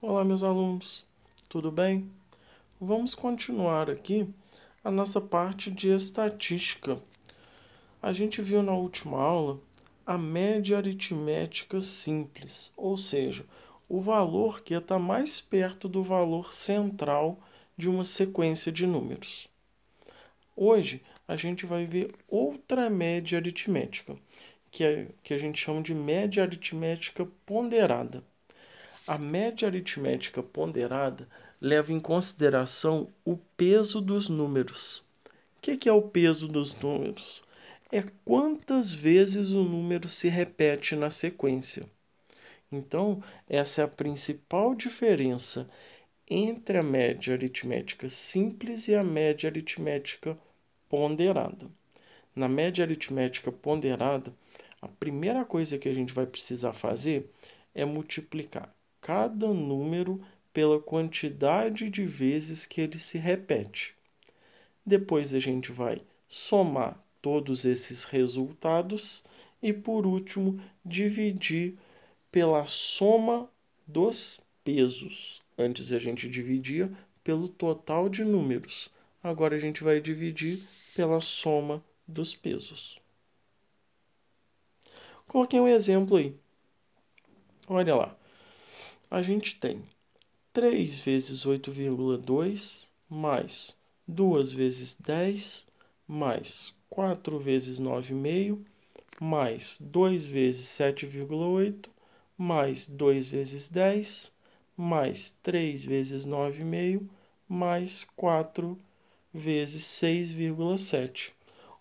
Olá, meus alunos, tudo bem? Vamos continuar aqui a nossa parte de estatística. A gente viu na última aula a média aritmética simples, ou seja, o valor que está mais perto do valor central de uma sequência de números. Hoje a gente vai ver outra média aritmética, que, é, que a gente chama de média aritmética ponderada. A média aritmética ponderada leva em consideração o peso dos números. O que, que é o peso dos números? É quantas vezes o número se repete na sequência. Então, essa é a principal diferença entre a média aritmética simples e a média aritmética ponderada. Na média aritmética ponderada, a primeira coisa que a gente vai precisar fazer é multiplicar cada número pela quantidade de vezes que ele se repete. Depois a gente vai somar todos esses resultados e, por último, dividir pela soma dos pesos. Antes a gente dividia pelo total de números. Agora a gente vai dividir pela soma dos pesos. Coloquei um exemplo aí. Olha lá a gente tem 3 vezes 8,2 mais 2 vezes 10 mais 4 vezes 9,5 mais 2 vezes 7,8 mais 2 vezes 10 mais 3 vezes 9,5 mais 4 vezes 6,7.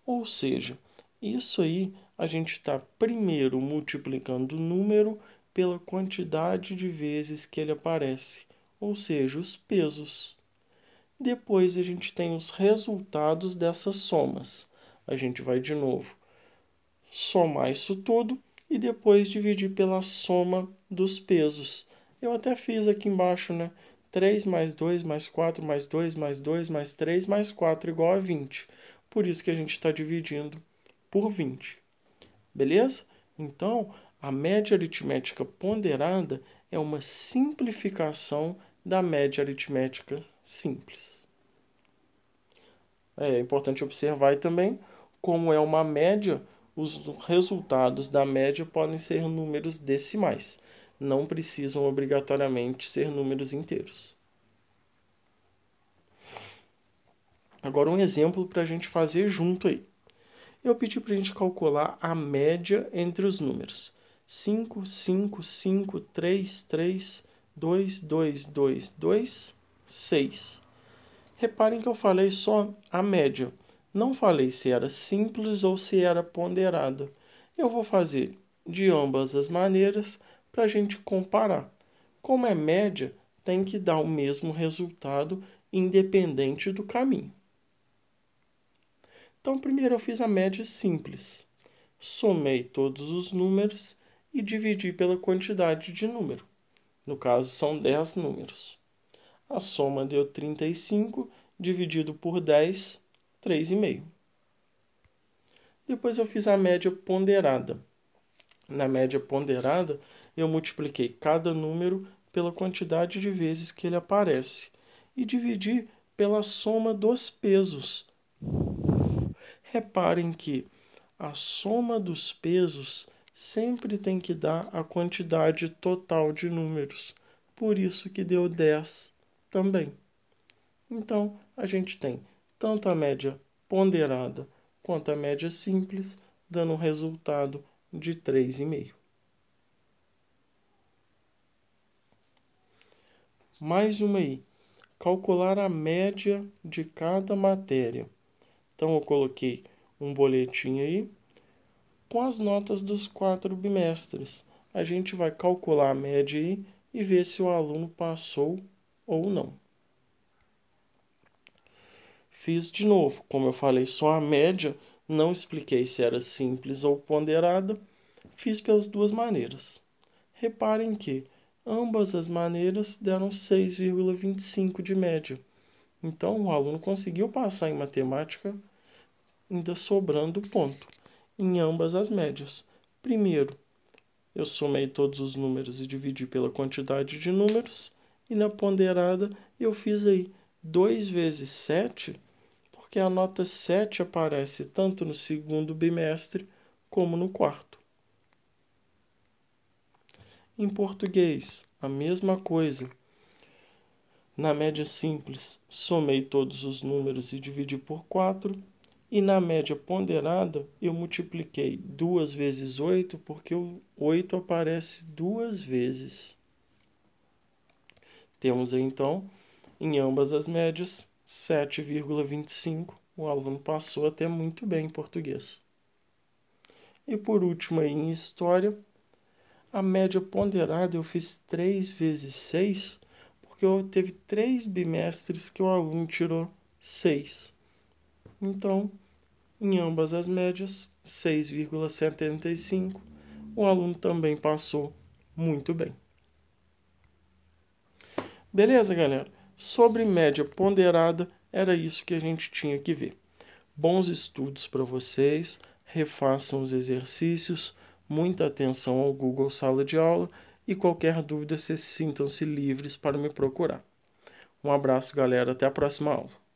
Ou seja, isso aí a gente está primeiro multiplicando o número pela quantidade de vezes que ele aparece, ou seja, os pesos. Depois a gente tem os resultados dessas somas. A gente vai de novo somar isso tudo e depois dividir pela soma dos pesos. Eu até fiz aqui embaixo, né? 3 mais 2 mais 4 mais 2 mais 2 mais 3 mais 4 igual a 20. Por isso que a gente está dividindo por 20. Beleza? Então, a média aritmética ponderada é uma simplificação da média aritmética simples. É importante observar também como é uma média, os resultados da média podem ser números decimais, não precisam obrigatoriamente ser números inteiros. Agora, um exemplo para a gente fazer junto aí. Eu pedi para a gente calcular a média entre os números cinco cinco cinco três três dois dois dois dois seis Reparem que eu falei só a média. Não falei se era simples ou se era ponderada. Eu vou fazer de ambas as maneiras para a gente comparar. Como é média, tem que dar o mesmo resultado independente do caminho. Então, primeiro eu fiz a média simples. Somei todos os números e dividir pela quantidade de número. No caso, são 10 números. A soma deu 35 dividido por 10, 3,5. Depois eu fiz a média ponderada. Na média ponderada, eu multipliquei cada número pela quantidade de vezes que ele aparece e dividi pela soma dos pesos. Reparem que a soma dos pesos sempre tem que dar a quantidade total de números, por isso que deu 10 também. Então, a gente tem tanto a média ponderada quanto a média simples, dando um resultado de 3,5. Mais uma aí. Calcular a média de cada matéria. Então, eu coloquei um boletim aí com as notas dos quatro bimestres. A gente vai calcular a média aí e ver se o aluno passou ou não. Fiz de novo, como eu falei, só a média, não expliquei se era simples ou ponderada, fiz pelas duas maneiras. Reparem que ambas as maneiras deram 6,25 de média. Então o aluno conseguiu passar em matemática, ainda sobrando ponto em ambas as médias. Primeiro, eu somei todos os números e dividi pela quantidade de números, e na ponderada eu fiz aí 2 vezes 7, porque a nota 7 aparece tanto no segundo bimestre como no quarto. Em português, a mesma coisa. Na média simples, somei todos os números e dividi por 4, e na média ponderada, eu multipliquei 2 vezes 8, porque o 8 aparece duas vezes. Temos então, em ambas as médias, 7,25. O aluno passou até muito bem em português. E por último, aí, em história, a média ponderada eu fiz 3 vezes 6, porque eu teve 3 bimestres que o aluno tirou 6. Então, em ambas as médias, 6,75, o aluno também passou muito bem. Beleza, galera? Sobre média ponderada, era isso que a gente tinha que ver. Bons estudos para vocês, refaçam os exercícios, muita atenção ao Google Sala de Aula e qualquer dúvida, vocês sintam-se livres para me procurar. Um abraço, galera. Até a próxima aula.